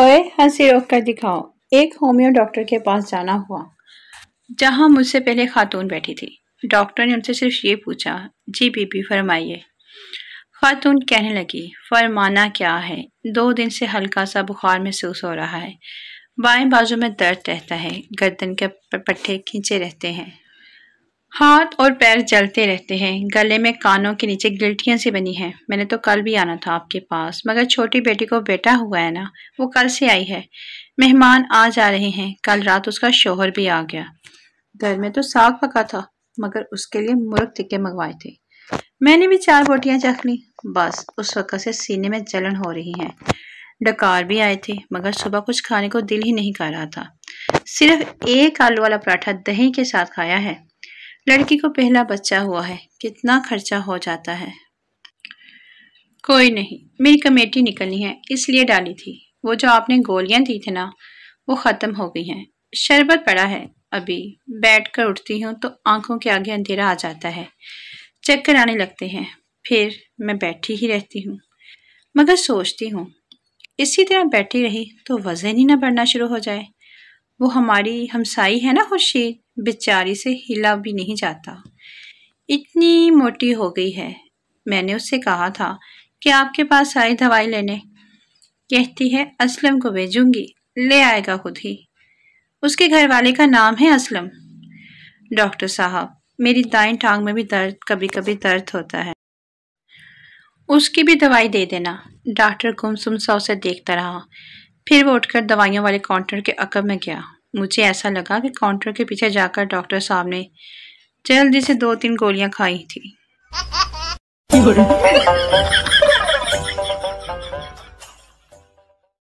ओए हंसी रोक कर दिखाओ एक होम्यो डॉक्टर के पास जाना हुआ जहाँ मुझसे पहले खातून बैठी थी डॉक्टर ने उनसे सिर्फ ये पूछा जी बीबी फरमाइए खातून कहने लगी फरमाना क्या है दो दिन से हल्का सा बुखार महसूस हो रहा है बाएं बाजू में दर्द रहता है गर्दन के पट्टे खींचे रहते हैं हाथ और पैर जलते रहते हैं गले में कानों के नीचे गिल्टियाँ सी बनी हैं मैंने तो कल भी आना था आपके पास मगर छोटी बेटी को बेटा हुआ है ना वो कल से आई है मेहमान आ जा रहे हैं कल रात उसका शोहर भी आ गया घर में तो साग पका था मगर उसके लिए मुर्ग टिक्के मंगवाए थे मैंने भी चार बोटियाँ चख ली बस उस वक्त से सीने में जलन हो रही है डकार भी आए थे मगर सुबह कुछ खाने को दिल ही नहीं कर रहा था सिर्फ एक आलू वाला पराठा दही के साथ खाया है लड़की को पहला बच्चा हुआ है कितना खर्चा हो जाता है कोई नहीं मेरी कमेटी निकलनी है इसलिए डाली थी वो जो आपने गोलियां दी थी ना वो ख़त्म हो गई हैं शरबत पड़ा है अभी बैठ कर उठती हूँ तो आंखों के आगे अंधेरा आ जाता है चक्कर आने लगते हैं फिर मैं बैठी ही रहती हूँ मगर सोचती हूँ इसी तरह बैठी रही तो वज़न ही ना बढ़ना शुरू हो जाए वो हमारी हमसाई है ना खुर्शीद बेचारी से हिला भी नहीं जाता इतनी मोटी हो गई है मैंने उससे कहा था कि आपके पास आए दवाई लेने कहती है असलम को भेजूंगी ले आएगा खुद ही उसके घर वाले का नाम है असलम डॉक्टर साहब मेरी दाएं टांग में भी दर्द कभी कभी दर्द होता है उसकी भी दवाई दे देना डॉक्टर गुमसुम सौ से देखता रहा फिर वो उठकर दवाइयों वाले काउंटर के अकब में गया मुझे ऐसा लगा कि काउंटर के पीछे जाकर डॉक्टर साहब ने जल्दी से दो तीन गोलियां खाई थी